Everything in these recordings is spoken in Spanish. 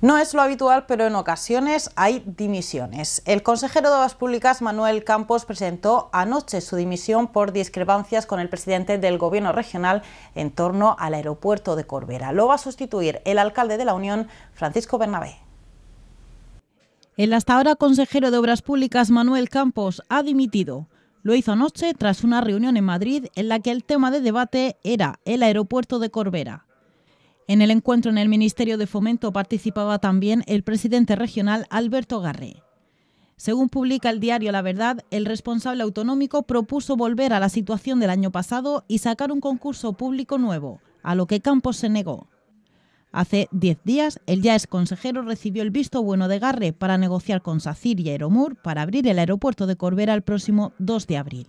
No es lo habitual, pero en ocasiones hay dimisiones. El consejero de Obras Públicas, Manuel Campos, presentó anoche su dimisión por discrepancias con el presidente del Gobierno regional en torno al aeropuerto de Corbera. Lo va a sustituir el alcalde de la Unión, Francisco Bernabé. El hasta ahora consejero de Obras Públicas, Manuel Campos, ha dimitido. Lo hizo anoche tras una reunión en Madrid en la que el tema de debate era el aeropuerto de Corbera. En el encuentro en el Ministerio de Fomento participaba también el presidente regional Alberto Garre. Según publica el diario La Verdad, el responsable autonómico propuso volver a la situación del año pasado y sacar un concurso público nuevo, a lo que Campos se negó. Hace diez días, el ya ex consejero recibió el visto bueno de Garre para negociar con SACIR y Aeromur para abrir el aeropuerto de Corbera el próximo 2 de abril.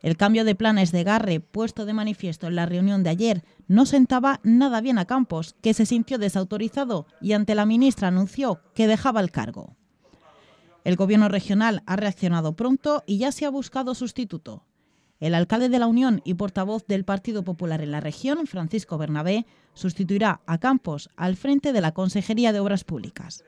El cambio de planes de Garre, puesto de manifiesto en la reunión de ayer, no sentaba nada bien a Campos, que se sintió desautorizado y ante la ministra anunció que dejaba el cargo. El gobierno regional ha reaccionado pronto y ya se ha buscado sustituto. El alcalde de la Unión y portavoz del Partido Popular en la región, Francisco Bernabé, sustituirá a Campos al frente de la Consejería de Obras Públicas.